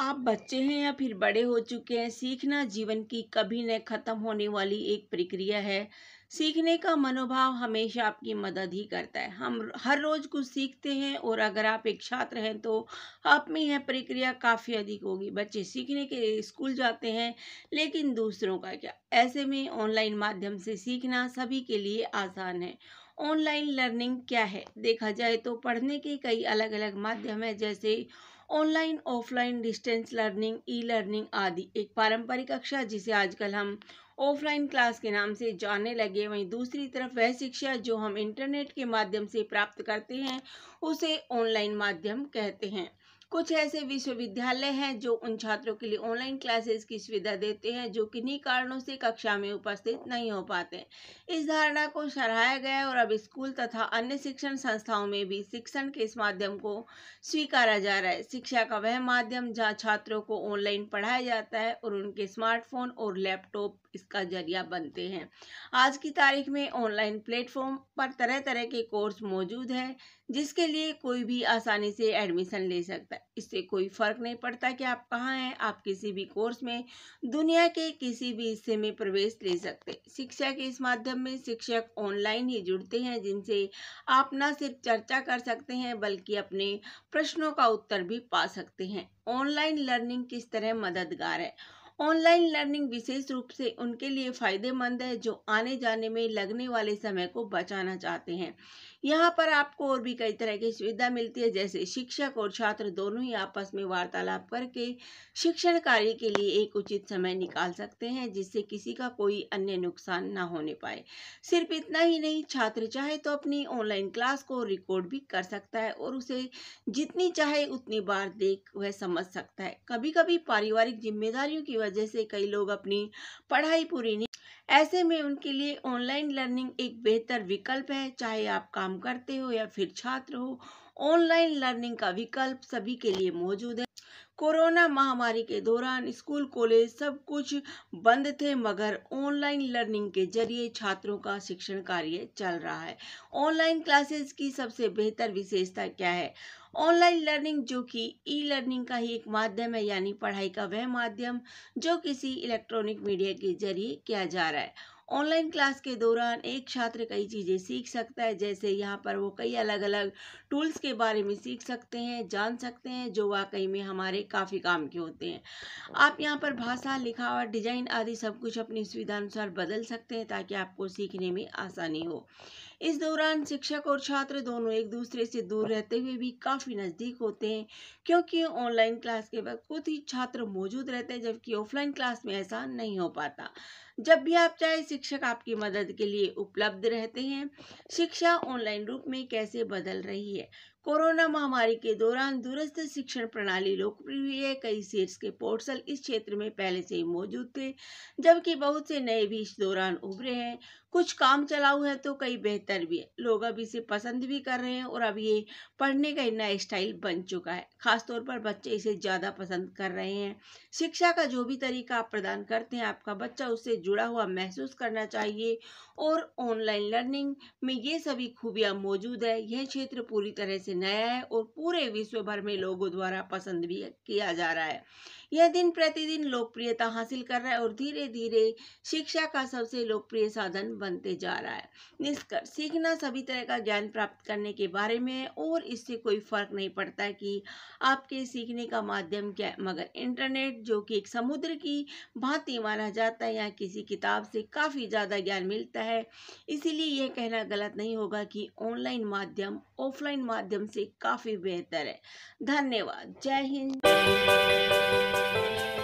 आप बच्चे हैं या फिर बड़े हो चुके हैं सीखना जीवन की कभी न खत्म होने वाली एक प्रक्रिया है सीखने का मनोभाव हमेशा आपकी मदद ही करता है हम हर रोज कुछ सीखते हैं और अगर आप एक छात्र हैं तो आप में यह प्रक्रिया काफ़ी अधिक होगी बच्चे सीखने के स्कूल जाते हैं लेकिन दूसरों का क्या ऐसे में ऑनलाइन माध्यम से सीखना सभी के लिए आसान है ऑनलाइन लर्निंग क्या है देखा जाए तो पढ़ने के कई अलग अलग माध्यम है जैसे online offline distance learning E learning आदि एक पारंपरिक कक्षा जिसे आजकल हम ऑफलाइन क्लास के नाम से जानने लगे वहीं दूसरी तरफ वह शिक्षा जो हम इंटरनेट के माध्यम से प्राप्त करते हैं उसे ऑनलाइन माध्यम कहते हैं कुछ ऐसे विश्वविद्यालय हैं जो उन छात्रों के लिए ऑनलाइन क्लासेस की सुविधा देते हैं जो किन्हीं कारणों से कक्षा में उपस्थित नहीं हो पाते इस धारणा को सराहाया गया और अब स्कूल तथा अन्य शिक्षण संस्थाओं में भी शिक्षण के इस माध्यम को स्वीकारा जा रहा है शिक्षा का वह माध्यम जहाँ छात्रों को ऑनलाइन पढ़ाया जाता है और उनके स्मार्टफोन और लैपटॉप इसका जरिया बनते हैं आज की तारीख में ऑनलाइन प्लेटफॉर्म पर तरह तरह के कोर्स मौजूद हैं जिसके लिए कोई भी आसानी से एडमिशन ले सकता है इससे कोई फ़र्क नहीं पड़ता कि आप कहाँ हैं आप किसी भी कोर्स में दुनिया के किसी भी हिस्से में प्रवेश ले सकते शिक्षा के इस माध्यम में शिक्षक ऑनलाइन ही जुड़ते हैं जिनसे आप न सिर्फ चर्चा कर सकते हैं बल्कि अपने प्रश्नों का उत्तर भी पा सकते हैं ऑनलाइन लर्निंग किस तरह मददगार है ऑनलाइन लर्निंग विशेष रूप से उनके लिए फ़ायदेमंद है जो आने जाने में लगने वाले समय को बचाना चाहते हैं यहाँ पर आपको और भी कई तरह की सुविधा मिलती है जैसे शिक्षक और छात्र दोनों ही आपस में वार्तालाप करके शिक्षण कार्य के लिए एक उचित समय निकाल सकते हैं जिससे किसी का कोई अन्य नुकसान ना होने पाए सिर्फ इतना ही नहीं छात्र चाहे तो अपनी ऑनलाइन क्लास को रिकॉर्ड भी कर सकता है और उसे जितनी चाहे उतनी बार देख वह समझ सकता है कभी कभी पारिवारिक जिम्मेदारियों की वजह वजह से कई लोग अपनी पढ़ाई पूरी नहीं ऐसे में उनके लिए ऑनलाइन लर्निंग एक बेहतर विकल्प है चाहे आप काम करते हो या फिर छात्र हो ऑनलाइन लर्निंग का विकल्प सभी के लिए मौजूद है कोरोना महामारी के दौरान स्कूल कॉलेज सब कुछ बंद थे मगर ऑनलाइन लर्निंग के जरिए छात्रों का शिक्षण कार्य चल रहा है ऑनलाइन क्लासेस की सबसे बेहतर विशेषता क्या है ऑनलाइन लर्निंग जो कि ई लर्निंग का ही एक माध्यम है यानी पढ़ाई का वह माध्यम जो किसी इलेक्ट्रॉनिक मीडिया के जरिए किया जा रहा है ऑनलाइन क्लास के दौरान एक छात्र कई चीज़ें सीख सकता है जैसे यहाँ पर वो कई अलग अलग टूल्स के बारे में सीख सकते हैं जान सकते हैं जो वाकई में हमारे काफ़ी काम के होते हैं आप यहाँ पर भाषा लिखावट डिजाइन आदि सब कुछ अपनी सुविधानुसार बदल सकते हैं ताकि आपको सीखने में आसानी हो इस दौरान शिक्षक और छात्र दोनों एक दूसरे से दूर रहते हुए भी काफ़ी नज़दीक होते हैं क्योंकि ऑनलाइन क्लास के वक्त खुद ही छात्र मौजूद रहते हैं जबकि ऑफलाइन क्लास में ऐसा नहीं हो पाता जब भी आप चाहे शिक्षक आपकी मदद के लिए उपलब्ध रहते हैं शिक्षा ऑनलाइन रूप में कैसे बदल रही है कोरोना महामारी के दौरान दूरस्थ शिक्षण प्रणाली लोकप्रिय हुई है कई सीट्स के पोर्टल इस क्षेत्र में पहले से ही मौजूद थे जबकि बहुत से नए भी इस दौरान उभरे हैं कुछ काम चलाऊ है तो कई बेहतर भी है लोग अब इसे पसंद भी कर रहे हैं और अब ये पढ़ने का नया स्टाइल बन चुका है खासतौर पर बच्चे इसे ज़्यादा पसंद कर रहे हैं शिक्षा का जो भी तरीका आप प्रदान करते हैं आपका बच्चा उससे जुड़ा हुआ महसूस करना चाहिए और ऑनलाइन लर्निंग में ये सभी खूबियाँ मौजूद है यह क्षेत्र पूरी तरह से नया है और पूरे विश्व भर में लोगों द्वारा पसंद भी किया जा रहा है यह दिन प्रतिदिन लोकप्रियता हासिल कर रहा है और धीरे धीरे शिक्षा का सबसे लोकप्रिय साधन बनते जा रहा है निष्कर्ष सीखना सभी तरह का ज्ञान प्राप्त करने के बारे में है और इससे कोई फर्क नहीं पड़ता कि आपके सीखने का माध्यम क्या है मगर इंटरनेट जो कि एक समुद्र की भांति माना जाता है यहाँ किसी किताब से काफ़ी ज़्यादा ज्ञान मिलता है इसीलिए यह कहना गलत नहीं होगा कि ऑनलाइन माध्यम ऑफलाइन माध्यम से काफ़ी बेहतर है धन्यवाद जय हिंद